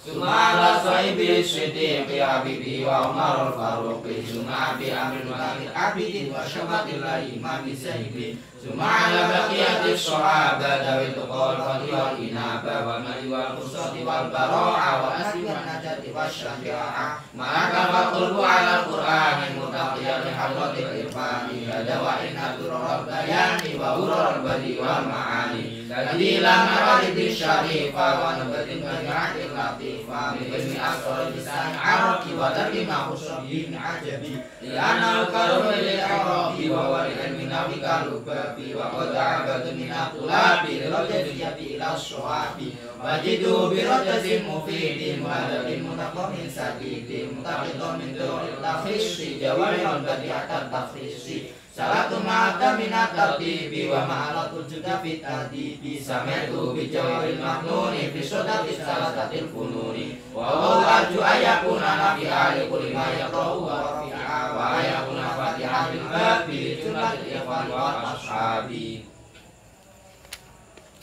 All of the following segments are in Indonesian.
Sumala sahibi syiddiq Abi habibi wa umarul faruqi Suma bi amrin wa amir abidin wa syabatillahi imami sahibi Suma ala baqiyati shohaba dawil tuqol fadhi wal inaba Wa mali wal kusati wal baro'a wa asli wa najati wa syafi'a Ma'akal wa qulbu ala qur'ani mutaqiyani hadratil irfani Yadawa inna bayani wa urur badi wal ma'ani Kedilah marah ibn syarifah Wa nabadin kanyah ibn latifah Bikini asal di disani Arabi wa dari mahusyabin ajabi Liana karuni li Arabi Wa warihan minawi kalubabi Wa kota abadu minatulabi Lelodya dunyati ila syuhabi Wajidu birotazim mufidim Wadabin mutakomin sakidim Mutakitomin dorilah khisri Jawari hon badiatan takhisri Salatu mata tapi biwa ma'ala kujuka bisa Bisametu bijawil maknuni Fisodati salatatil fununi Wa Allah arju ayakuna nabi ahli kulima yakrau wa rafi'a Wa ayakuna fatihah bil babi Jumlatil ikhwan wa ashabi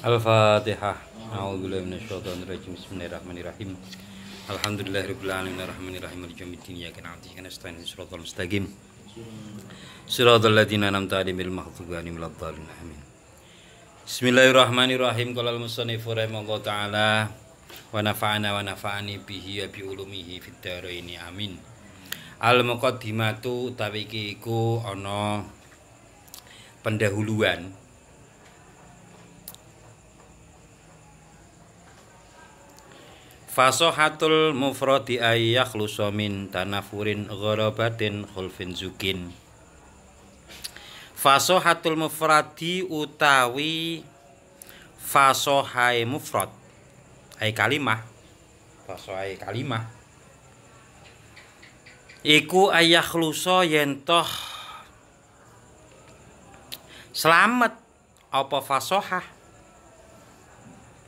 Al-Fatihah A'udzubillahi minasyaitonirrajim Bismillahirrahmanirrahim Alhamdulillahirabbil alamin arrahmanirrahim malikil yaumiddin iyyaka na'budu wa iyyaka nasta'in ihdinas siratal mustaqim Siratal ladzina an'amta 'alaihim maghdubi 'alaihim waladdallin. Amin. Bismillahirrahmanirrahim. Qala al-musannifu rahimallahu taala wa nafa'ana wa nafa'ani bihi wa bi ulumihi fid dharaini. Amin. Al muqaddimatu utawi iki iku ana pendahuluan Fasohatul mufrodi ayah lusomin tanafurin ghorobatin khulfin zukin Fasohatul mufrodi utawi fasohai mufrad Hai kalimah Fasohai kalimah Iku ayah luso yentoh Selamat Apa fasohah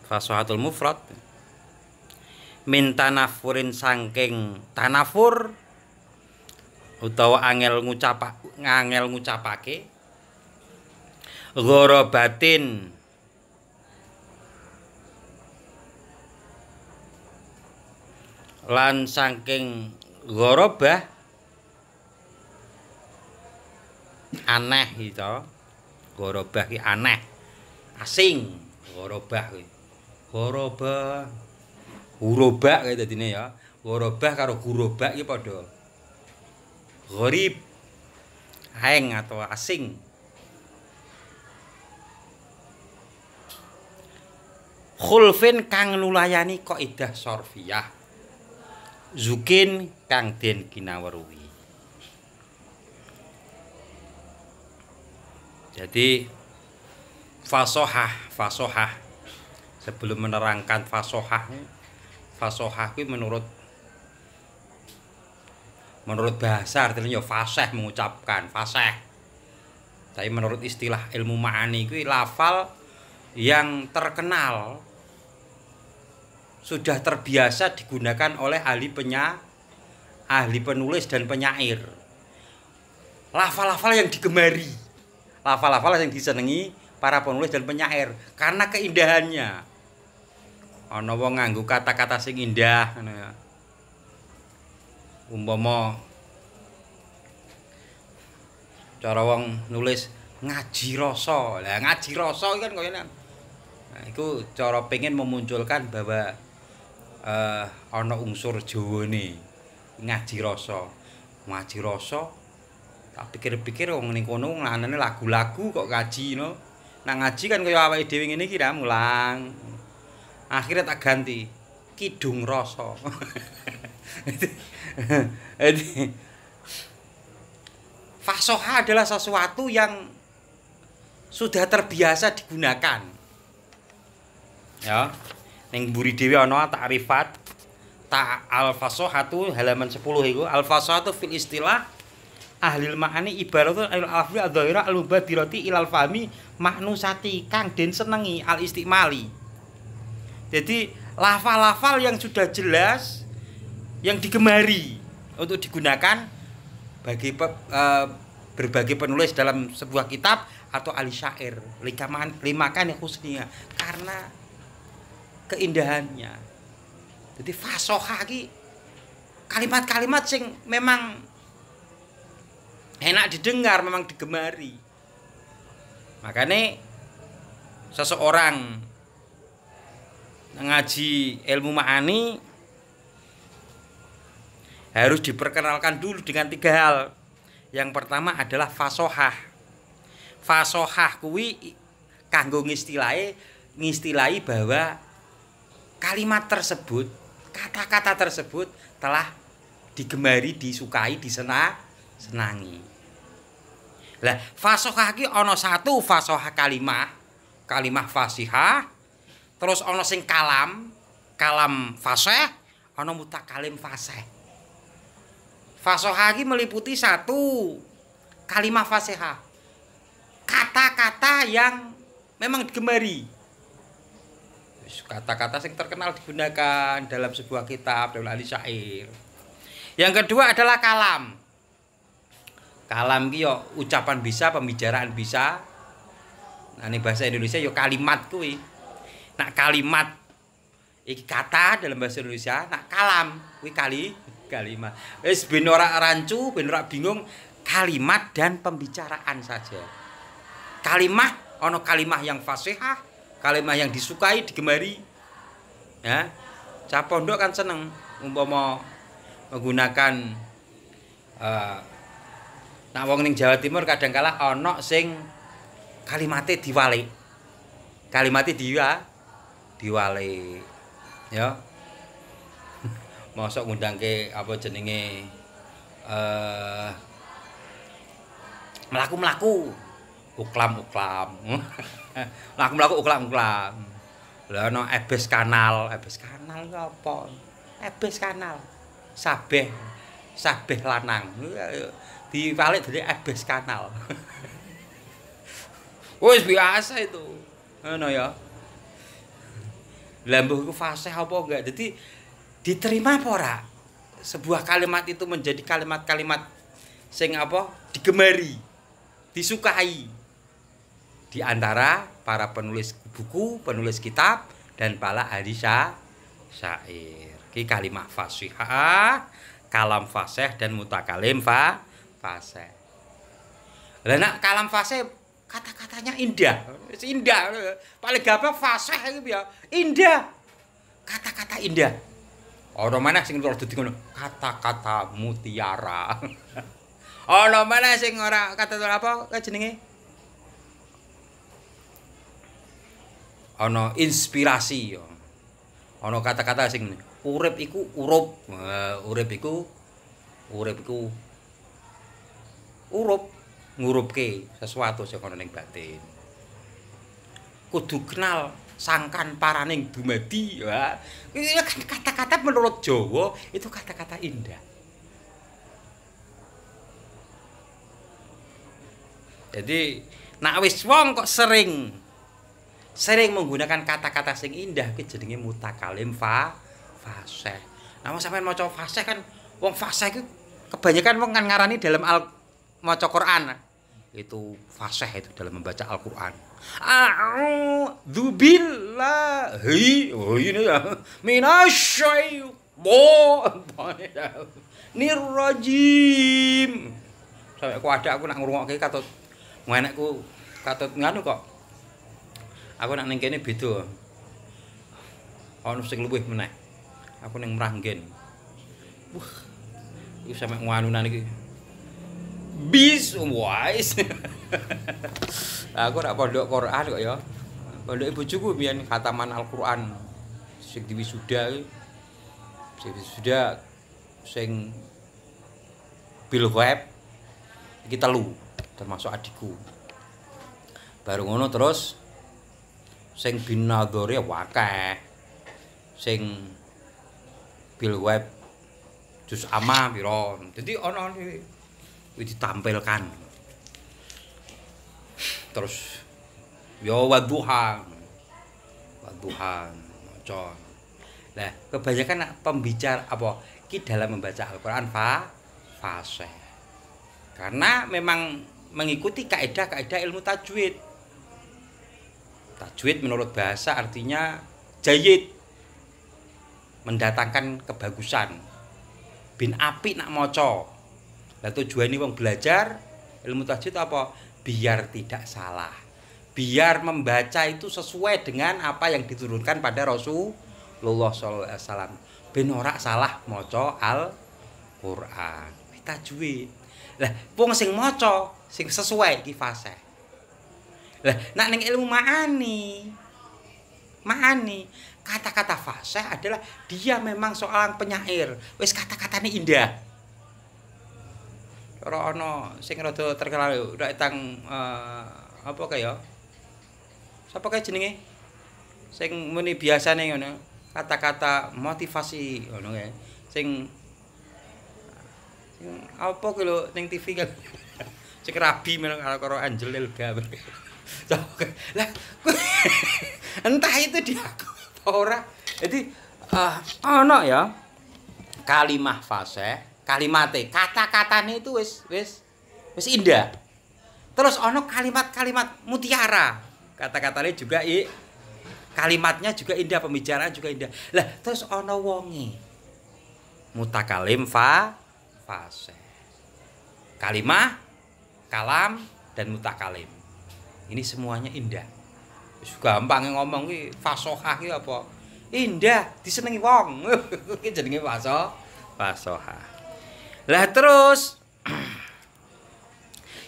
Fasohatul mufrad Minta nafurin sangking tanafur utawa angel ngucap ngangel ngucapake goro batin lan sangking gorobah aneh gitu gorobah ki aneh asing gorobah gorobah hurobak kayak tadi ya gorobah karo gurobak iki padha gharib heng atau asing khulfin kang nulayani idah sorfiyah zukin kang den kinaweruhi jadi fasohah fasohah sebelum menerangkan fasohah fasohah kuwi menurut menurut bahasa artinya ya fasih mengucapkan fasih tapi menurut istilah ilmu ma'ani kuwi lafal yang terkenal sudah terbiasa digunakan oleh ahli penya ahli penulis dan penyair lafal-lafal yang digemari lafal-lafal yang disenangi para penulis dan penyair karena keindahannya ana wong nganggo kata-kata sing indah ngono ya. Umpama cara wong nulis ngaji rasa. Lah ngaji rasa iki kan koyo nah, iku cara pengen memunculkan bahwa eh ana unsur jawane ngaji rasa. Ngaji rasa tak pikir-pikir wong ning kono nglanane lagu-lagu kok ngaji no. Nang ngaji kan koyo awake dhewe ngene iki ra mulang. akhirnya tak ganti kidung rasa fasoha adalah sesuatu yang sudah terbiasa digunakan ya yang buri ono tak arifat, tak al tuh halaman 10 itu. al tuh fil istilah ahli ma'ani ibaratun al afri al dhahira al mubadiroti ilal fami maknusati kang den senengi al istimali jadi lafal-lafal yang sudah jelas yang digemari untuk digunakan bagi pe, e, berbagai penulis dalam sebuah kitab atau ahli syair limakan yang khusnia karena keindahannya jadi fasoha ki kalimat-kalimat sing memang enak didengar memang digemari makanya seseorang ngaji ilmu ma'ani harus diperkenalkan dulu dengan tiga hal. Yang pertama adalah fasohah. Fasohah kuwi kanggo ngistilai ngistilai bahwa kalimat tersebut, kata-kata tersebut telah digemari, disukai, disenang, senangi. Lah, fasohah ki ono satu fasohah kalimah, kalimah fasihah, terus ono sing kalam kalam fase ono mutakalim fase fasoha ini meliputi satu kalimah faseha kata-kata yang memang digemari kata-kata yang terkenal digunakan dalam sebuah kitab dalam ahli syair yang kedua adalah kalam kalam ini yo ucapan bisa pembicaraan bisa nah ini bahasa Indonesia yo kalimat kuih nak kalimat iki kata dalam bahasa Indonesia nak kalam kuwi kali kalimat wis ben ora rancu ben ora bingung kalimat dan pembicaraan saja Kalimat, ono kalimat yang fasihah kalimat yang disukai digemari ya cah pondok kan seneng umpama menggunakan uh, nak wong ning Jawa Timur kadang kala ono sing kalimatnya diwali, kalimatnya diwa diwale ya mosok ngundangke apa jenenge eh mlaku-mlaku uklam-uklam mlaku-mlaku uklam-uklam lha ana ebes kanal ebes kanal apa ebes kanal sabeh sabeh lanang diwalek dadi ebes kanal wis biasa itu ngono ya lambuh itu fasih apa enggak jadi diterima apa sebuah kalimat itu menjadi kalimat-kalimat sing apa digemari disukai di antara para penulis buku penulis kitab dan para ahli syair ki kalimat fasihah kalam fasih dan mutakalim fa fasih lah kalam fasih kata-katanya indah indah paling gampang fasih itu ya indah kata-kata indah orang mana sing ora dadi kata-kata mutiara orang mana sing orang kata apa jenenge ana inspirasi ya ana kata-kata sing urip iku urup uh, urip iku urip iku urup ngurupke sesuatu sing ana ning batin. Kudu kenal sangkan paraning dumadi ya. ya kan kata-kata menurut Jawa itu kata-kata indah jadi nak wis wong kok sering sering menggunakan kata-kata sing indah kuwi jenenge mutakalim fa fasih namun mau maca fasih kan wong fasih kebanyakan wong kan ngarani dalam al maca Quran itu fasih itu dalam membaca Al-Qur'an. A'udzubillahi ini ya nirrajim. Sampai aku ada aku nak ngrungokke katut ngenekku katut nganu kok. Aku nak ning kene beda. Ono sing luwih meneh. Aku ning Meranggen. Wah, iku sampe nganunan iki bis wise, aku rak pondok Quran kok ya pondok ibu cukup biar khataman Al Quran sing wisuda sing wisuda sing bil web kita lu termasuk adikku baru ngono terus sing binadore ya wakai, sing bil web jus ama on on ana ditampilkan terus yo waduhan waduhan maca nah kebanyakan pembicara apa ki dalam membaca Al-Qur'an fa fase karena memang mengikuti kaidah-kaidah ilmu tajwid tajwid menurut bahasa artinya jayid mendatangkan kebagusan bin api nak moco lah tujuan ini wong belajar ilmu tajwid apa? Biar tidak salah. Biar membaca itu sesuai dengan apa yang diturunkan pada Rasulullah sallallahu alaihi wasallam. Ben ora salah maca Al-Qur'an. Tajwid. Lah wong sing maca sing sesuai iki fase Lah nak ning ilmu maani maani kata-kata fase adalah dia memang seorang penyair wis kata-katanya indah ora ana sing rada terkenal yo etang uh, eh, apa kae yo sapa kae jenenge sing muni biasane ngono kata-kata motivasi ngono kae sing sing apa kuwi lho ning TV kan sing rabi meneng karo Angel Elga lah entah itu di aku apa ora jadi eh, ana uh, oh, no, ya kalimah fase kalimatnya kata-katanya itu wes wes wes indah terus ono kalimat-kalimat mutiara kata-katanya juga i kalimatnya juga indah pembicaraan juga indah lah terus ono wonge mutakalim fa fase kalimah kalam dan mutakalim ini semuanya indah gampang ngomong ki fasohah ki apa indah disenengi wong ki jenenge fasoh fasohah Lah terus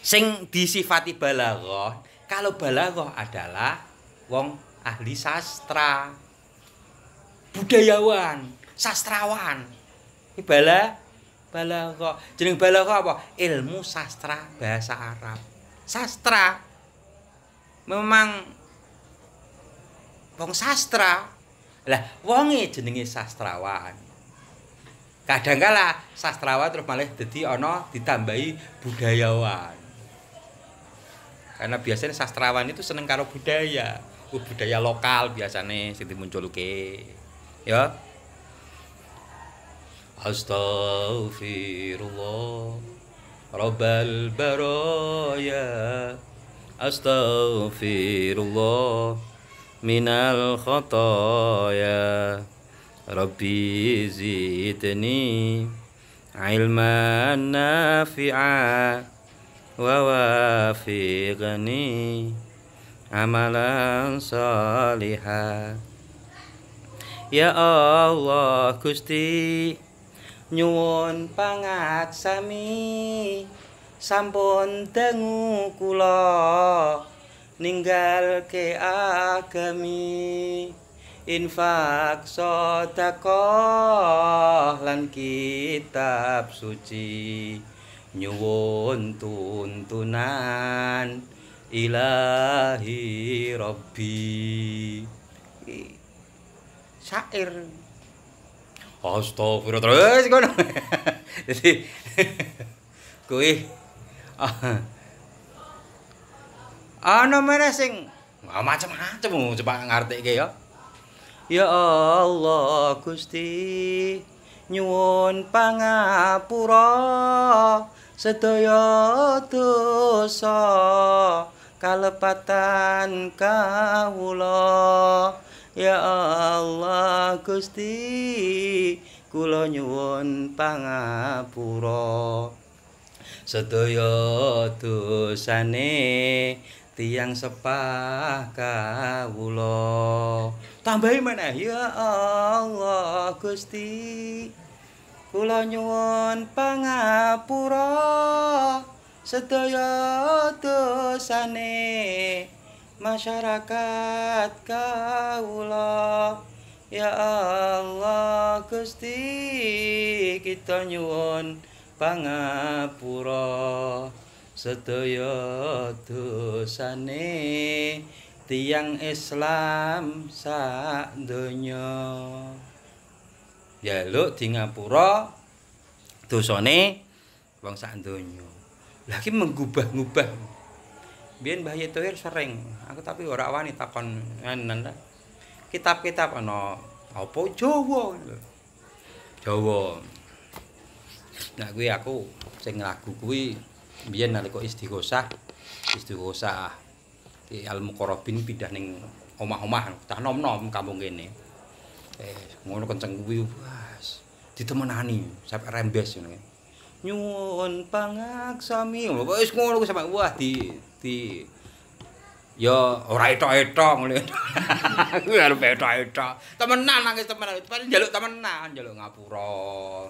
sing disifati balaghah, kalau balaghah adalah wong ahli sastra. Budayawan, sastrawan. Ibala balaghah. Jeneng balaghah apa? Ilmu sastra bahasa Arab. Sastra memang wong sastra. Lah wonge jenenge sastrawan. kadang kadangkala sastrawan terus malah jadi ono ditambahi budayawan karena biasanya sastrawan itu seneng karo budaya uh, budaya lokal biasanya sing muncul ke ya Astaghfirullah Rabbal baraya Astaghfirullah Minal ya. Rabbi zidni ilman nafi'a wa wafiqni amalan salihah Ya Allah Gusti nyuwun sami, sampun dengu kula ninggal ke agami infak sedekah lan kitab suci nyuwun tuntunan ilahi rabbi syair astagfirullah jadi kuwi ana mana sing macam-macam coba ngartike ya -macam, Ya Allah Gusti nyuwun pangapura sedaya dosa kalepatan kawula Ya Allah Gusti kula nyuwun pangapura sedaya dosane tiyang sepah kawula tambahi meneh ya Allah Gusti kula nyuwun pangapura sedaya dosane masyarakat kawula ya Allah Gusti kita nyuwun pangapura sedaya dosane tiang Islam sak ya jaluk di Ngapura dosane wong sak donya lagi menggubah gubah Biar Mbah Yetohir sering aku tapi ora wanita takon nanda. kitab-kitab no, apa Jawa Jawa nah gue aku sing lagu Biar biyen nalika istighosah istighosah al-muqarrabin pindah ning omah-omah tah nom-nom kampung kene. Eh ngono kenceng kuwi wis ditemenani sampe rembes ngene. Nyuwun pangaksami. Wis ngono kuwi sampe wah di di ya ora etok-etok ngene. Kuwi arep etok Temenan nangis temenan. Pare njaluk temenan, njaluk ngapura.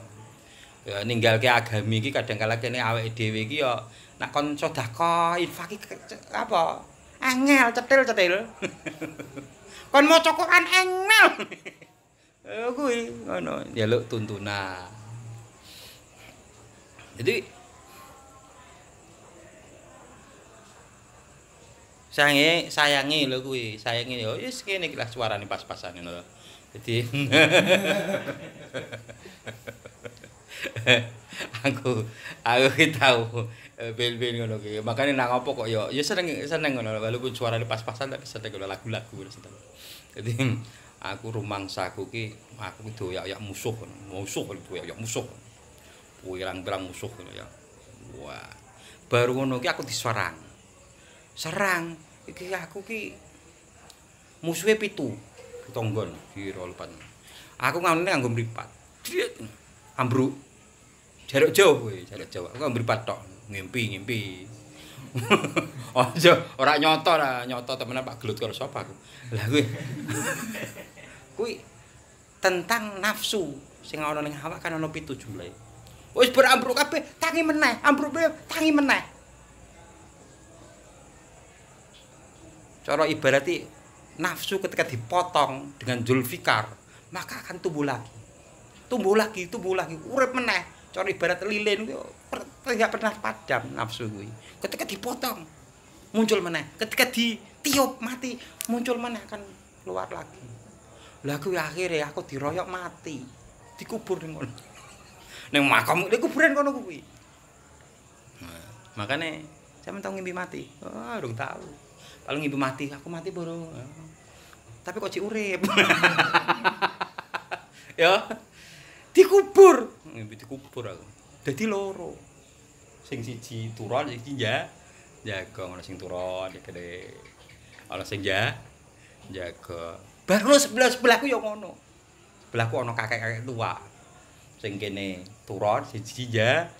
Ya ninggalke agami iki kadang kala kene awake dhewe iki ya nak kon sedekah infak apa? angel cetil cetil kon mau cokokan angel gue eh, ngono jaluk tuntunan jadi sayangi sayangi lo gue sayangi yo oh, ya segini kira suara pas-pasan ini lo jadi aku aku tahu Eh, bel-bel ngono ki. Makane nak ngopo kok yo ya seneng seneng ngono walaupun suarane pas-pasan tapi seneng lagu-lagu ngono seneng. Dadi aku rumangsaku ki aku ki doyak-yak musuh ngono. Musuh kok doyak-yak musuh. wirang pirang musuh ngono ya. Wah. Baru ngono ki aku diserang. Serang iki aku ki musuhe pitu tetanggon di rolpan. Aku ngamune nganggo mripat. Ambruk. Jarak jauh kowe, jarak jauh. Aku ngamripat tok. ngimpi ngimpi oh, aja orang nyoto lah nyoto temenan Pak Gelut kalau siapa aku lah gue gue tentang nafsu sing ana ning awak kan ana pitu jumlahe wis berambruk kabeh tangi meneh ambruke tangi meneh cara ibarati nafsu ketika dipotong dengan Zulfikar maka akan tumbuh lagi tumbuh lagi tumbuh lagi urip meneh cara ibarat lilin itu tidak pernah padam nafsu gue ketika dipotong muncul mana ketika ditiup mati muncul mana akan keluar lagi lah aku akhirnya aku diroyok mati dikubur di kono neng makam di kuburan kono gue makanya saya mentang ngimpi mati oh, udah tahu kalau ngimpi mati aku mati baru tapi kok urip ya Yo? dikubur ngimpi dikubur aku jadi loro sing siji turon, sing siji Jagong ngono sing turon. iki gede ana sing ja Jagong. baru no sebelah sebelahku yo ngono sebelahku ana kakek-kakek tua sing kene turon. siji siji ja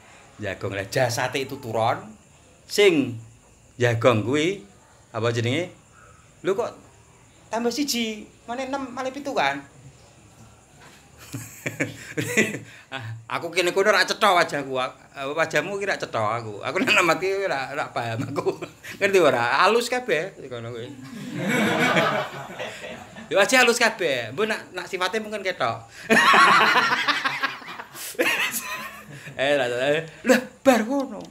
jago ngelih jasate itu turon. sing jagong. kuwi apa jenenge lu kok tambah siji mana enam malah pintu kan aku kini kudu rak cetok wajahku. Wajahmu kira cetok aku. Aku nek mati ora ora paham aku. Ngerti ora? Halus kabeh kono kuwi. yo wajah halus kabeh. Mbok nak nak sifate mungkin ketok. eh lah lah bar kono.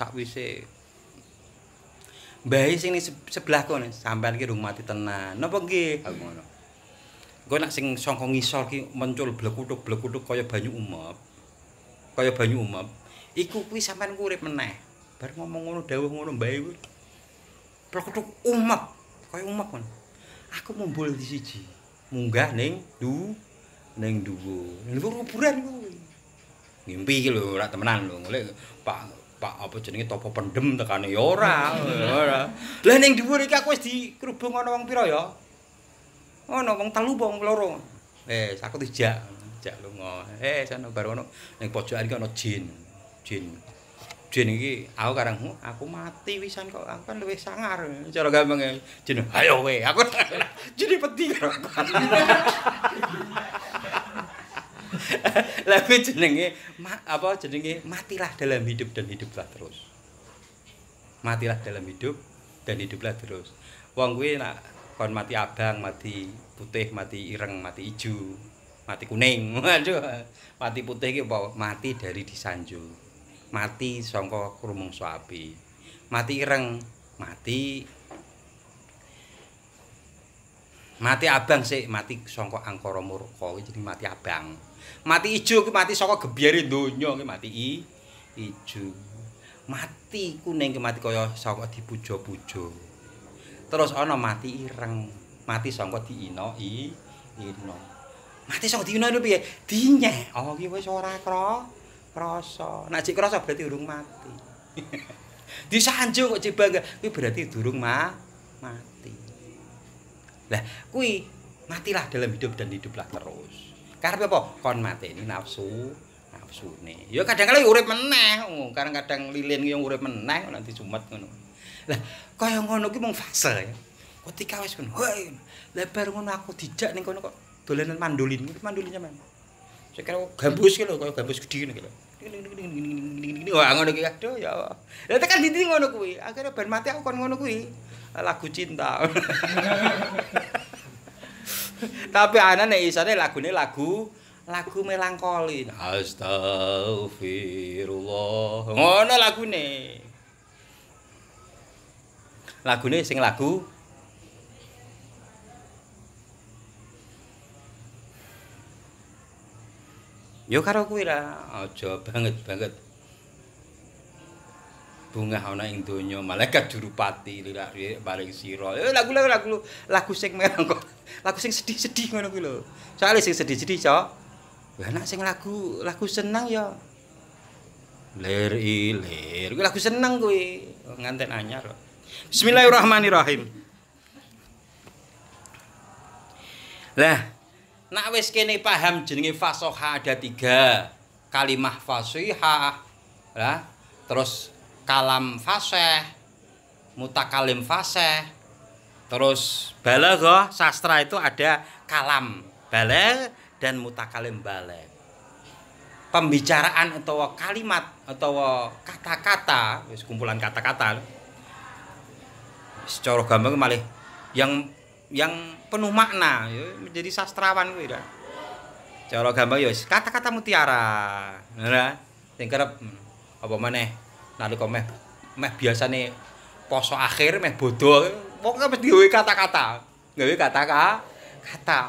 Sakwise Mbah sing sebelah kono sampean ki rumati tenan. Napa nggih? Aku ngono. gue nak sing songko ngisor ki muncul blekutuk blekutuk kaya banyu umap kaya banyu umap iku kuwi sampean urip meneh bar ngomong ngono dawuh ngono mbae kuwi blekutuk umap kaya umap kan aku mumpul di siji munggah ning du ning duwo lho kuburan kuwi ngimpi ki lho ora temenan lho ngoleh pak pak apa jenenge topo pendem tekane ya ora ora lah ning dhuwur iki aku wis dikrubung ana wong pira ya ono wong telu wong loro. Eh, aku dijak, jak lunga. Eh, sono baru ono ning pojokan iki ono jin. Jin. Jin iki aku karang aku mati wisan kok aku kan luwih sangar. Cara gampang e, jeneng, Ayo we, aku jadi peti. Lagi jenenge apa jenenge matilah dalam hidup dan hiduplah terus. Matilah dalam hidup dan hiduplah terus. Wong kuwi nak kon mati abang, mati putih, mati ireng, mati ijo, mati kuning. Aduh. Mati putih iki mati dari disanjo. Mati sangka krumungso api. Mati ireng, mati mati abang sik, mati sangka angkara murka jadi mati abang. Mati ijo iki mati sangka gebyare donya iki mati i ijo. Mati kuning iki mati kaya sangka dipuja-puja. terus ana mati ireng mati sangka diinoki ino mati sangka diinoki piye dinyek oh iki wis ora krasa nek jek krasa berarti urung mati disanjung kok jebang kuwi berarti durung mati lah kuwi matilah dalam hidup dan hiduplah terus karena apa kon mati ini nafsu nafsu nih ya kadang-kadang urip meneh oh, kadang-kadang lilin yang urip meneh nanti cumat ngono Lah, kaya ngono ki mung fase. Ketika wis ngono, hei, lebar ngono aku dijak ning kono kok ...dolenan mandolin, ngerti mandolinnya men. Sekare gabus ki lho, kaya gabus gedhe ngono ki lho. Ini wah ngono ki aduh ya. Lah tekan dinti ngono kuwi, akhirnya ban mati aku kon ngono kuwi. Lagu cinta. Tapi ana nek isane lagune lagu lagu melankoli. Astagfirullah. Ngono lagune. lagu nih. lagune sing lagu Yo karo kuwi ra, aja banget-banget. Bunga ana ing donya, malaikat jurupati lirak paling sira. Eh lagu lagu lagu lagu sing merang, kok. Lagu sing sedih-sedih ngono kuwi lho. Soale sing sedih-sedih, Cok. Lah nek sing lagu lagu seneng ya. Lir ilir, kuwi lagu seneng kuwi. Nganten anyar kok. Bismillahirrahmanirrahim. Lah, nak wis kene paham jenenge fasoha ada tiga kalimah fasihah, lah, terus kalam fasih, mutakalim fasih, terus balaghah sastra itu ada kalam balag dan mutakalim balag. Pembicaraan atau kalimat atau kata-kata, kumpulan kata-kata secara gampang malih, yang yang penuh makna ya, menjadi sastrawan kuwi ya. Cara gampang ya kata-kata mutiara. Nah, sing kerep hmm, apa meneh nalika meh meh nih, poso akhir meh bodho pokoke mesti gawe kata-kata. Gawe kata-kata. Kata.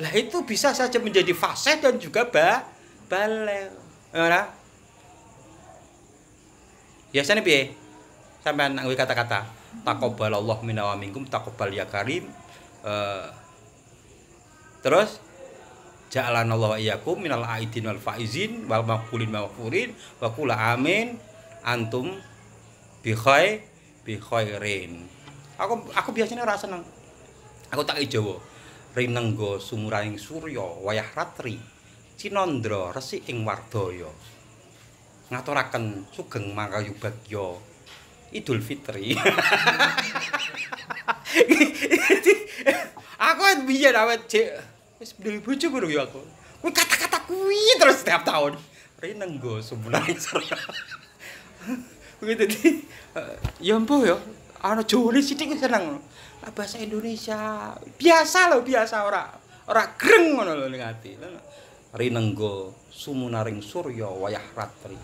Lah itu bisa saja menjadi fase dan juga ba balel. Biasa nih piye? sampai nggawe kata-kata. takobal Allah minawamingkum takobal ya karim eh, terus ja'alan Allah iyakum minal a'idin wal fa'izin wal makulin wal wa wakula amin antum bikhoi bikhoirin aku aku biasanya rasa seneng aku tak ijawa rinenggo sumuraing suryo wayah ratri cinondro resi ing wardoyo ngaturaken sugeng mangkayu bagyo Idul Fitri. aku kan biyen awet kan, cek wis duwe bojo ya aku. Kuwi kata-kata kuwi terus setiap tahun. Rineng go sebenarnya. Kuwi dadi eh, ya mpo ya ana Jawane sithik seneng. Lah bahasa Indonesia biasa loh biasa ora ora greng ngono lho ning ati. Rinenggo sumunaring surya wayah ratri.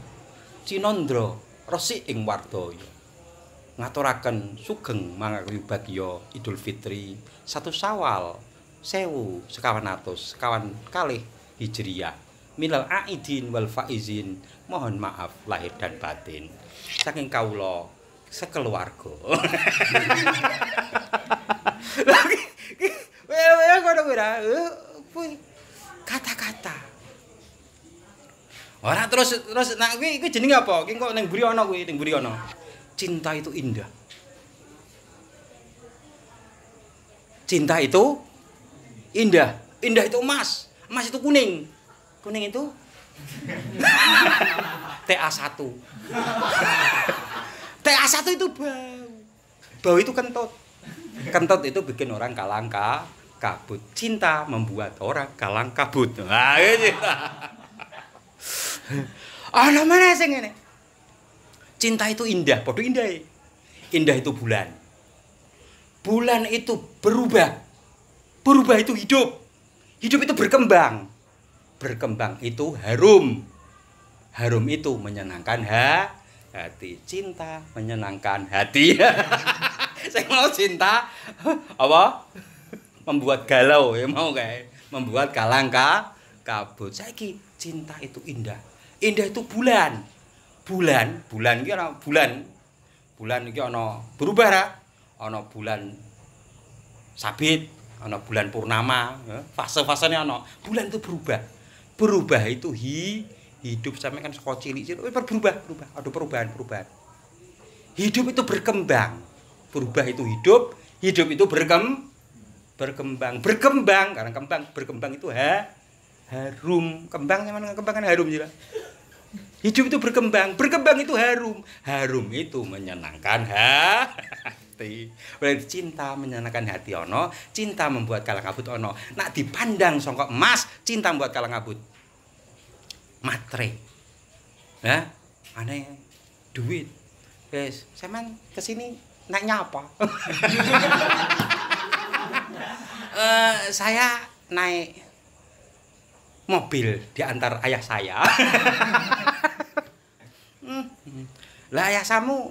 Cinandra resik ing ngaturaken sugeng mangawi bagya Idul Fitri satu Sawal sewu sekawan atus sekawan kalih Hijriah minal aidin wal faizin mohon maaf lahir dan batin saking kawula sekeluarga eh, kata-kata ora terus terus nak kuwi iku jenenge apa ki kok ning gue ana kuwi ning ana cinta itu indah. Cinta itu indah. Indah itu emas. Emas itu kuning. Kuning itu TA1. TA1 itu bau. Bau itu kentut. Kentut itu bikin orang kalangka. kabut. Cinta membuat orang kalang kabut. Nah, gitu. Ana ah, mana sing ngene? Cinta itu indah, podo indah. Indah itu bulan. Bulan itu berubah. Berubah itu hidup. Hidup itu berkembang. Berkembang itu harum. Harum itu menyenangkan ha hati. Cinta menyenangkan hati. Saya mau cinta apa? Membuat galau ya mau kayak membuat kalangka, kabut. Saya cinta itu indah. Indah itu bulan bulan, bulan ini ada bulan. Bulan ini ada berubah ana bulan sabit, ada bulan purnama, ya. fase ini ada Bulan itu berubah. Berubah itu hi, hidup sampai kan sekolah cilik cilik oh, berubah, berubah, ada perubahan, perubahan. Hidup itu berkembang. Berubah itu hidup, hidup itu berkembang berkembang berkembang karena kembang berkembang itu ha harum kembang sama kembang kan harum jelas Hidup itu berkembang, berkembang itu harum, harum itu menyenangkan hati. Berarti cinta menyenangkan hati ono, cinta membuat kalang kabut ono. Nak dipandang songkok emas, cinta membuat kalang kabut. Matre. Ya, aneh duit. Guys, Saya main kesini nak apa uh, saya naik mobil diantar ayah saya. lah samu eh,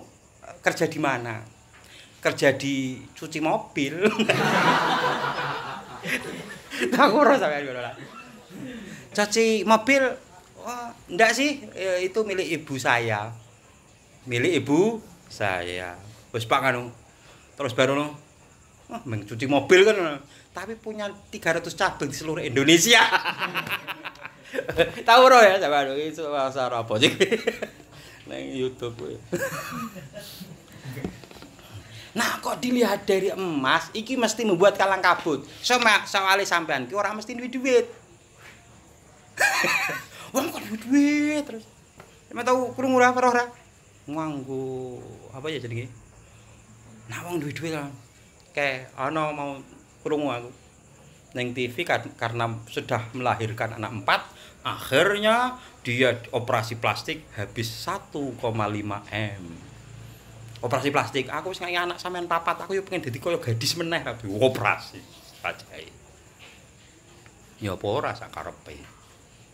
kerja di mana kerja di cuci mobil tak urus sampean ngono cuci mobil oh, enggak sih ya, itu milik ibu saya milik ibu saya terus pak kanu terus baru no oh, mencuci mobil kan tapi punya 300 cabang di seluruh Indonesia tahu roh ya sama itu bahasa apa sih Neng YouTube ya. Nah, kok dilihat dari emas, iki mesti membuat kalang kabut. So, mak, so, soalnya sampean, ki orang mesti duit-duit. Wong kok duit-duit terus. Cuma tahu kurung murah per ora. Nganggo apa ya jenenge? Nah, wong duit-duit kan. Kayak ana mau kurung aku. Neng TV karena sudah melahirkan anak empat, akhirnya dia operasi plastik habis 1,5 m operasi plastik aku wis anak sampean papat aku yo pengen dadi kaya gadis meneh tapi operasi ajae ya apa ora sak karepe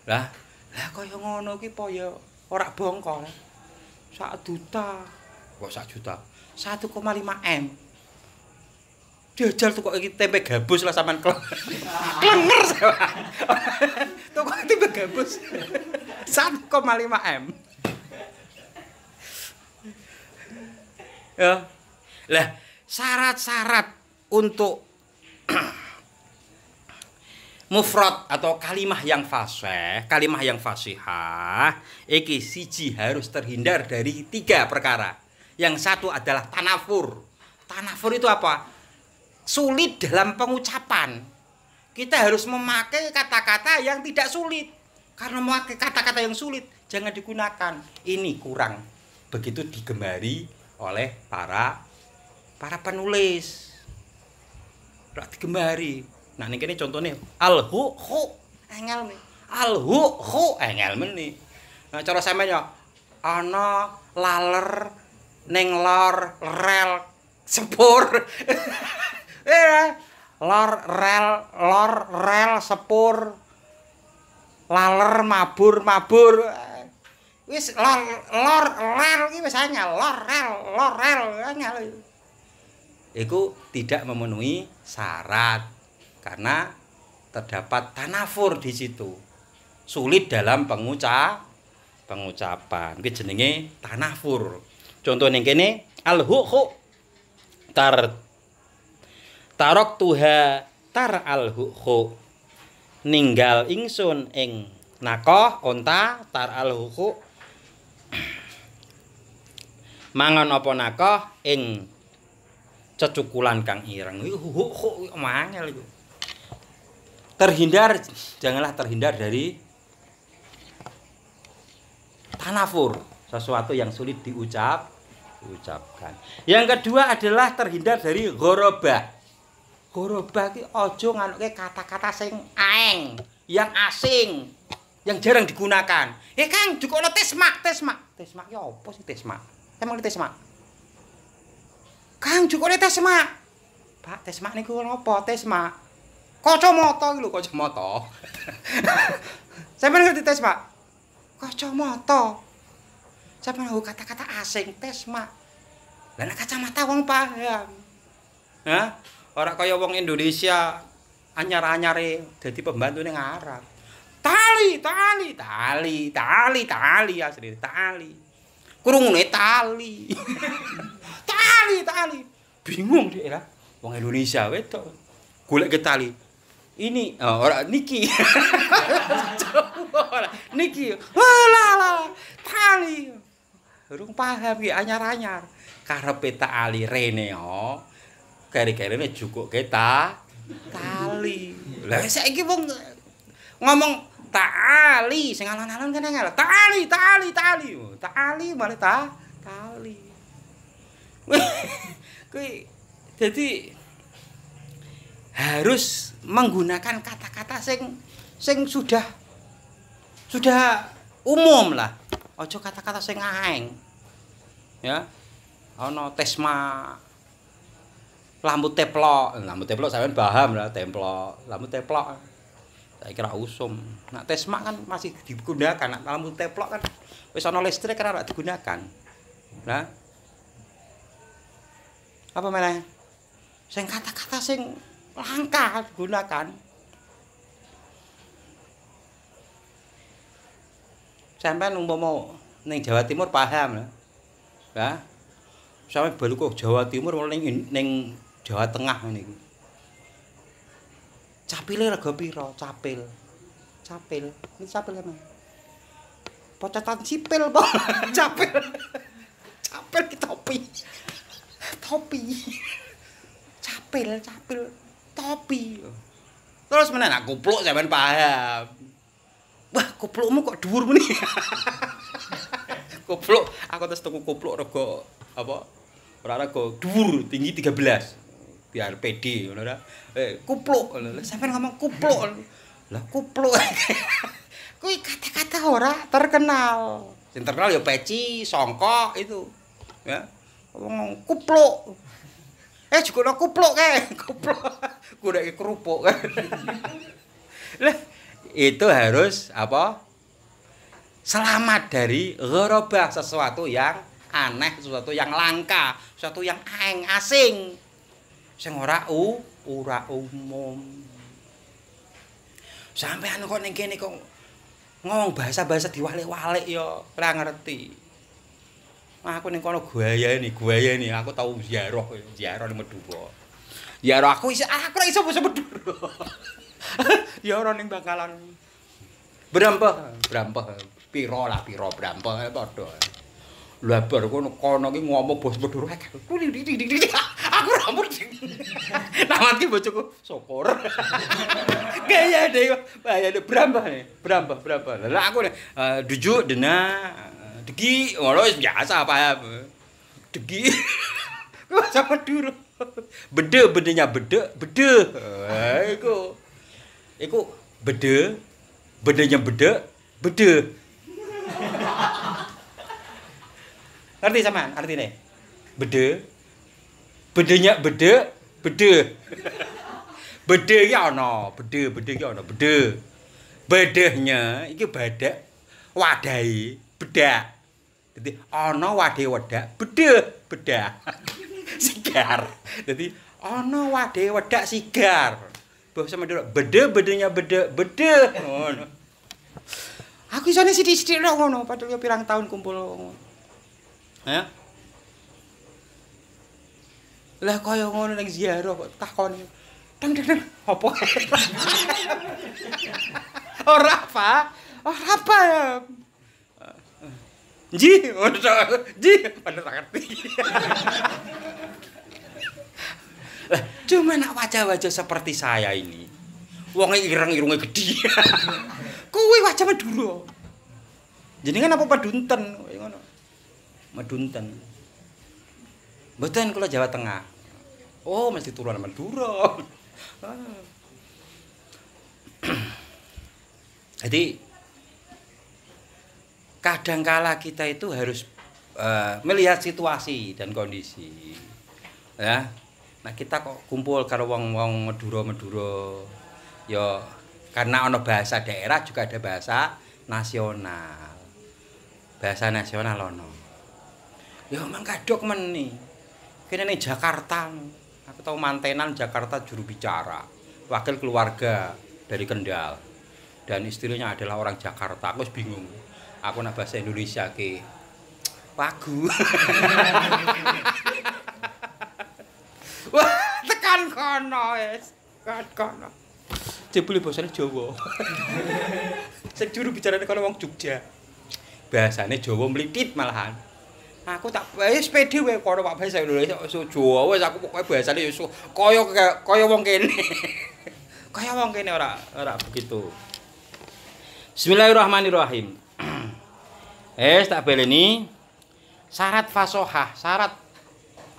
lah lah kaya ngono ki apa ya ora bongkol sak juta kok sak juta 1,5 m jajal tuh kok iki tempe gabus lah sampean klenger. Klenger sampean. Tuh kok tempe gabus. 1,5 M. ya. Lah, syarat-syarat untuk mufrad atau kalimah yang fasih, kalimah yang fasihah, iki siji harus terhindar dari tiga perkara. Yang satu adalah tanafur. Tanafur itu apa? Sulit dalam pengucapan. Kita harus memakai kata-kata yang tidak sulit karena memakai kata-kata yang sulit jangan digunakan ini kurang begitu digemari oleh para para penulis tidak digemari nah ini kini contohnya alhu hu engel nih alhu hu engel nih nah cara saya ya ana laler neng lor rel sepur iya. lor rel lor rel sepur laler mabur mabur wis lor lor lor iki wis anyar lor rel lor rel iku tidak memenuhi syarat karena terdapat tanafur di situ sulit dalam pengucap pengucapan iki jenenge tanafur contoh ning kene al hu tar tarok tuha tar al hu ninggal ingsun ing nakoh onta tar alhuku mangan apa nakoh ing cecukulan kang ireng mangel iku terhindar janganlah terhindar dari tanafur sesuatu yang sulit diucap ucapkan yang kedua adalah terhindar dari goroba gorobah ki aja nganuke kata-kata sing aeng, yang asing, yang jarang digunakan. Eh Kang, dukono tesmak, tesmak. Tesmak ki apa sih tesmak? Emang ki tesmak. Kang, dukono tesmak. Pak, tesmak niku opo? Tesmak. Kacamata ki lho, kacamata. Sampeyan ngerti tesmak? Kacamata. Sampeyan nggo kata-kata asing, tesmak. Lah kacamata wong paham. Hah? Orang kaya wong Indonesia anyar-anyare jadi pembantu ini ngarang Tali, tali, tali, tali, tali asli tali. kurung nih tali. tali, tali. Bingung dia lah. Wong Indonesia wetok Golek ke tali. Ini oh, orang niki. niki. Lah tali. kurung paham ki anyar-anyar. Karepe tak ali rene oh keri ini cukup kita tali. Lah eh, saiki wong ngomong tali sing alon kan enggak Tali, tali, tali. Tali malah ta tali. kui jadi harus menggunakan kata-kata sing sing sudah sudah umum lah. Ojo kata-kata sing aeng. Ya. ono tesma Lampu teplok, lampu teplok sampean paham lah teplok, lampu teplok. Saya kira usum. Nak mak kan masih digunakan, nak lampu teplok kan wis ana listrik kan ora digunakan. Nah. Apa mana Sing kata-kata sing langka digunakan. Sampeyan umpama ning Jawa Timur paham lah. Ya. Sampai kok Jawa Timur ning neng Jawa Tengah ini, capil Capile rega pira? Capil. Capil. Ini capil kan. Pocotan sipil, Pak. capil. capil ki topi. topi. Capil, capil, topi. Terus menen aku pluk sampean paham. Wah, kuplukmu kok dhuwur muni. kupluk, aku terus tuku kupluk rega apa? Ora rega dhuwur, tinggi 13 biar pede ngono Eh, kupluk ngono. Sampeyan ngomong kupluk. Lah kupluk. Kuwi kata-kata ora terkenal. Sing terkenal ya peci, songkok itu. Ya. Ngomong kupluk. Eh juga no kupluk kae, kupluk. Gudek kerupuk kan. Lah itu harus apa? Selamat dari gharabah sesuatu yang aneh, sesuatu yang langka, sesuatu yang aeng asing. sing ora u ora umum. Sampeyan kok ning kene kok ngomong bahasa-bahasa diwalek-walek ya ora ngerti. Nah, aku ning kono gayae ni, gayae ni aku tau ziarah, ziarah ning Medura. Ziarah aku iso aku ora iso basa Medura. ya ora ning bakalan Brampeh, brampeh. Piro lah piro brampeh padha. Lha bar kono kono ki ngomong bos Medura. aku ora murjing. Namatke sokor, kayak ada, deh, ada deh berambah nih, berambah berambah. Lalu aku nih uh, eh, duju dena eh, degi, walau wis biasa apa ya, degi. Sama dulu. Bede bedenya bede bede. aku, eh, aku bede bedenya bede bede. Ngerti sama artinya? Bede bedenya bede bede bede ya ono bede bede ya ono bede bedehnya iki badak wadai bedak jadi ono wadai wadak bede bedah sigar jadi ono wadai wadak sigar bahasa madura bede bedenya bede bede aku isane sithik-sithik ngono padahal pirang tahun kumpul ya lah kau yang ngono lagi ziarah kok takoni dang dang dang apa ora apa ora apa ya Ji, udah, ji, pada tak ngerti. Lah, cuma nak wajah-wajah seperti saya ini. uangnya ireng irungnya gede kue wajah Madura. kan apa padunten kowe ngono? Madunten. Mboten kula Jawa Tengah. Oh, mesti turun Madura. Ah. Jadi kadangkala kita itu harus uh, melihat situasi dan kondisi. Ya. Nah, kita kok kumpul karo wong-wong Madura-Madura ya karena ono bahasa daerah juga ada bahasa nasional. Bahasa nasional ono. Ya kadok meni kini ini Jakarta aku tahu mantenan Jakarta juru bicara wakil keluarga dari Kendal dan istrinya adalah orang Jakarta aku bingung aku nak bahasa Indonesia ke pagu wah tekan kono es tekan kono jebule bahasane Jawa. Sing juru bicarane kalau Jogja. bahasanya Jawa melipit malahan. Aku tak eh pede wae karo Pak Faiz lho Jawa wis aku pokoke bahasane iso kaya kaya wong kene. kaya wong kene ora ora begitu. Bismillahirrahmanirrahim. Eh, tak beleni syarat fasohah, syarat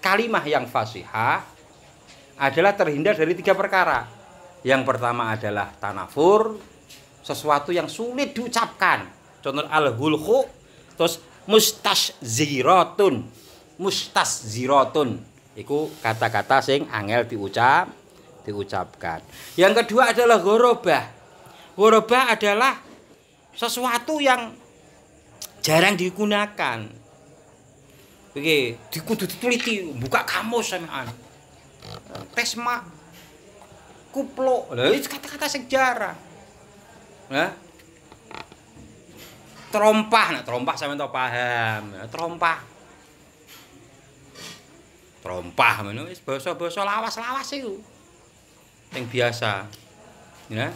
kalimah yang fasihah adalah terhindar dari tiga perkara. Yang pertama adalah tanafur, sesuatu yang sulit diucapkan. Contoh al-hulqu, terus Mustas mustas zirotun. iku kata-kata sing angel diucap diucapkan yang kedua adalah gorobah gorobah adalah sesuatu yang jarang digunakan Oke, dikudu diteliti, buka kamus sampean. Tesma kuplo. Lha kata-kata sejarah. Nah, terompah nah terompah sama tau paham nah, terompah menulis ngono wis lawas-lawas sih yang biasa ya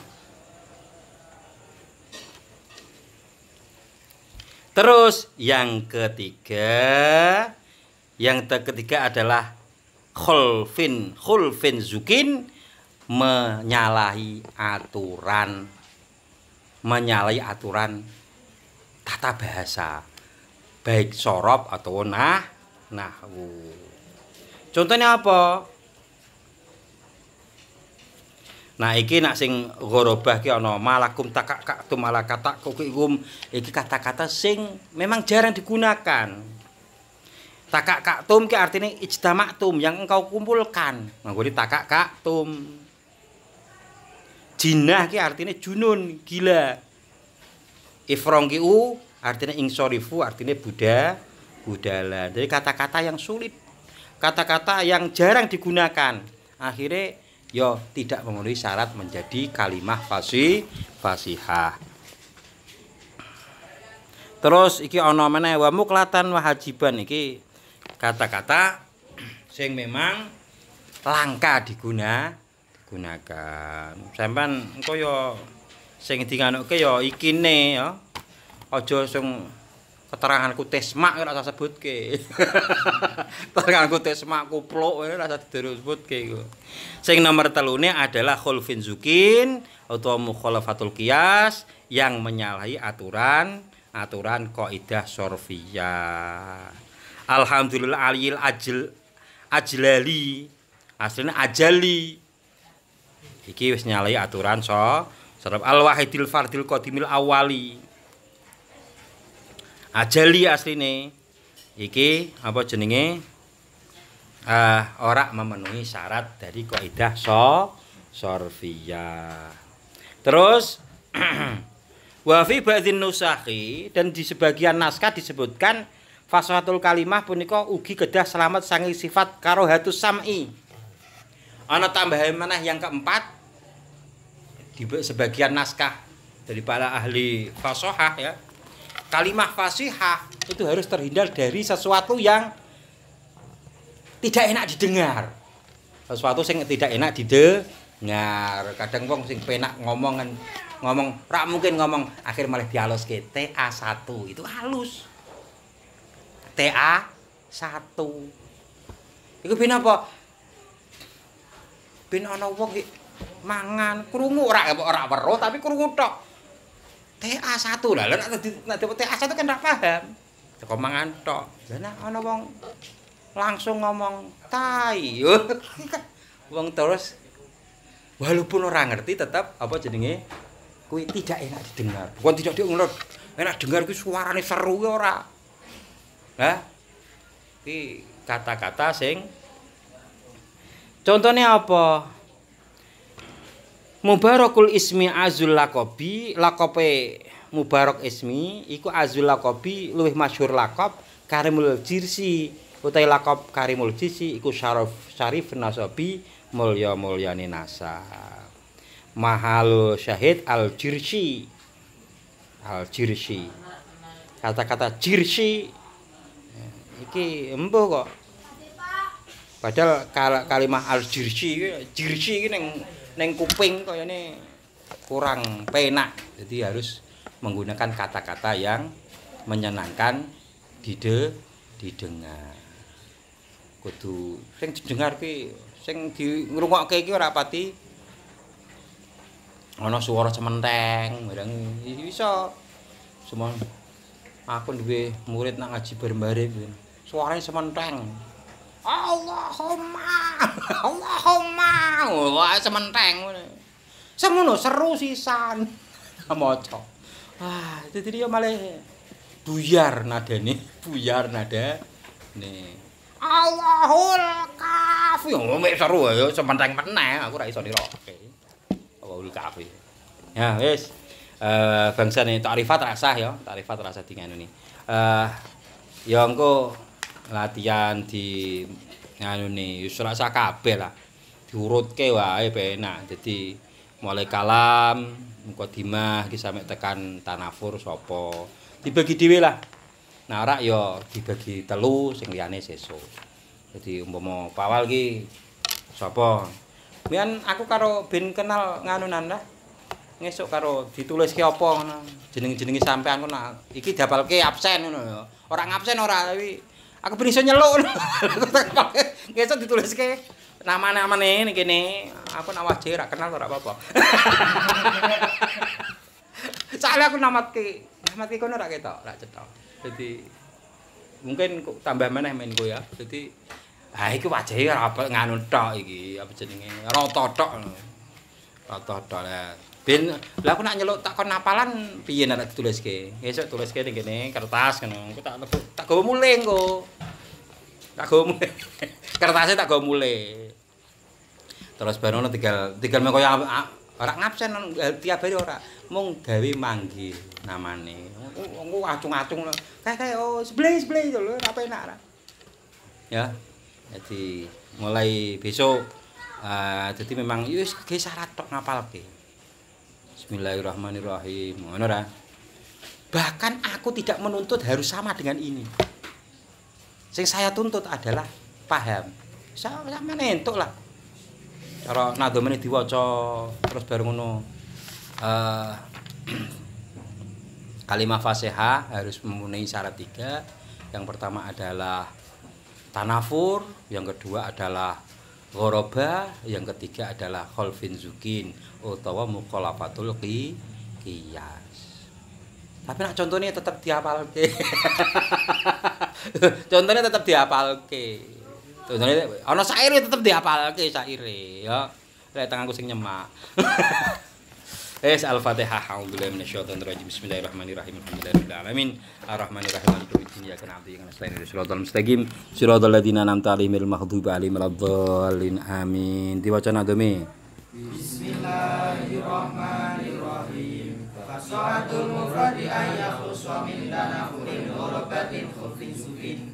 Terus yang ketiga yang ketiga adalah khulfin khulfin zukin menyalahi aturan menyalahi aturan tata bahasa baik sorop atau nah nahwu contohnya apa Nah iki nak sing ghorobah ki ana malakum takak kak tu malakatak iki kata-kata sing memang jarang digunakan. Takak kak tum ki artinya tum yang engkau kumpulkan. Nggone nah, takak kak tum. Jinah ki artinya junun, gila ifrongkiu artinya insorifu artinya Buddha budala jadi kata-kata yang sulit kata-kata yang jarang digunakan akhirnya yo ya, tidak memenuhi syarat menjadi kalimah fasi fasihah terus iki ono mana wa muklatan wa iki kata-kata sing memang langka diguna gunakan sampean engko yo ya sing dinganuke ya ikine ya. Aja sing keteranganku tesmak ora usah sebutke. keteranganku tesmak kupluk ora usah diterusbutke iku. Sing nomor telune adalah khulfin zukin utawa mukhalafatul qiyas yang menyalahi aturan aturan kaidah sorfia. Alhamdulillah aliyil ajl ajlali. Aslinya ajali. Iki wis nyalahi aturan so Saraf al-wahidil fardil qadimil awali. Ajali asline iki apa jenenge? Uh, ora memenuhi syarat dari kaidah so sorfiyah. Terus wa fi ba'dhin nusahi dan di sebagian naskah disebutkan fasahatul kalimah punika ugi kedah selamat sangi sifat karohatus sam'i. Ana tambahan mana yang keempat di sebagian naskah dari para ahli fasohah ya kalimah fasihah itu harus terhindar dari sesuatu yang tidak enak didengar sesuatu yang tidak enak didengar kadang wong sing penak ngomong kan, ngomong rak mungkin ngomong akhir malah dihalus ke TA1 itu halus TA1 itu bina apa? Ben ana wong mangan krungu ora ora weruh tapi kerungu tok. ta satu lah, lha nek ta satu kan tak paham. Teko mangan tok. Lah nek ana wong langsung ngomong tai. wong terus walaupun orang ngerti tetap apa jenenge kui tidak enak didengar. Bukan tidak didengar. Enak dengar kuwi suarane seru ya ora. Hah? kata-kata sing Contohnya apa? Mubarakul ismi azul lakobi lakope mubarak ismi iku azul lakobi luwih masyur lakop karimul jirsi utai lakop karimul jirsi iku syarif syarif nasabi mulya mulyani nasab mahal syahid al jirsi al jirsi kata-kata jirsi iki embo kok padahal kalimah al jirsi jirsi iki neng kuping kaya ini kurang penak jadi harus menggunakan kata-kata yang menyenangkan dide didengar kudu sing didengar ki sing di ngrungokke iki ora pati ana suara cementeng barang iso Semua, aku duwe murid nak ngaji bareng-bareng suaranya sementeng Allahumma Allahumma wah sementeng semono seru sisan maca ah dadi dia malah buyar nadane buyar nada nih Allahul kafi oh mek seru ya sementeng meneh aku ra iso nirokke Allahul kafi ya wis uh, eh, bangsa nih takrifat rasah ya takrifat rasah dengan ini uh, eh, ya engko latihan di nganu nih usra sakabe lah diurut ke wae penak jadi mulai kalam muka dimah di sampe tekan tanafur sopo dibagi dewi lah narak yo dibagi telu sing liane seso jadi umpama pawal ki sopo mian aku karo ben kenal nganu nanda ngesuk karo ditulis ke apa jeneng-jenengi sampean kena iki dapal ke absen ngono ya orang absen orang tapi aku bisa iso nyeluk ngesuk ditulis ke nama-nama nih gini. aku nak wajah kenal ora apa-apa soalnya aku namatke namatke kono ra gitu ra cetok jadi mungkin tambah main main gue ya jadi ah itu wajahe ora apa nganu tok iki apa jenenge rata tok lah. tok Ben lah aku nak nyeluk tak kon apalan piye nak dituliske. Esuk tuliske ning kene kertas ngono. Aku tak nebuk, tak gawa mule engko. Tak gawa mule. Kertasnya tak gawa mule. Terus barono tinggal tinggal mengko yang ora ngabsen eh, tiap hari ora. Mung gawe manggil namane. Engko acung-acung Kayak kayak oh sebelah-sebelah itu lho, apa enak ora. Ya. Jadi mulai besok uh, jadi memang ya wis ge syarat tok ngapalke. Bismillahirrahmanirrahim. Bahkan aku tidak menuntut harus sama dengan ini. Yang saya tuntut adalah paham. Sama nentuk lah. Cara ini diwaca terus baru ngono. Uh, kalimah harus memenuhi syarat tiga. Yang pertama adalah tanafur, yang kedua adalah goroba, yang ketiga adalah kholfin zukin utawa mukhalafatul qiyas. Tapi nak contohnya tetap diapalke. contohnya tetap diapalke. Contohnya ana saire tetap diapalke saire ya. Lek tanganku sing nyemak. Es Al-Fatihah. A'udzubillahi minasyaitonir rajim. Bismillahirrahmanirrahim. Alhamdulillahirabbil alamin. Arrahmanirrahim. Maliki yaumiddin. Iyyaka na'budu wa iyyaka nasta'in. Shiratal mustaqim. Shiratal ladzina an'amta 'alaihim ghairil maghdubi 'alaihim waladdallin. Amin. Diwaca nadome. Bismillahirrahmanirrahim. Fasohatul mufradi ayyakhus wa min dana khulin ghorobatin khulfin sufin.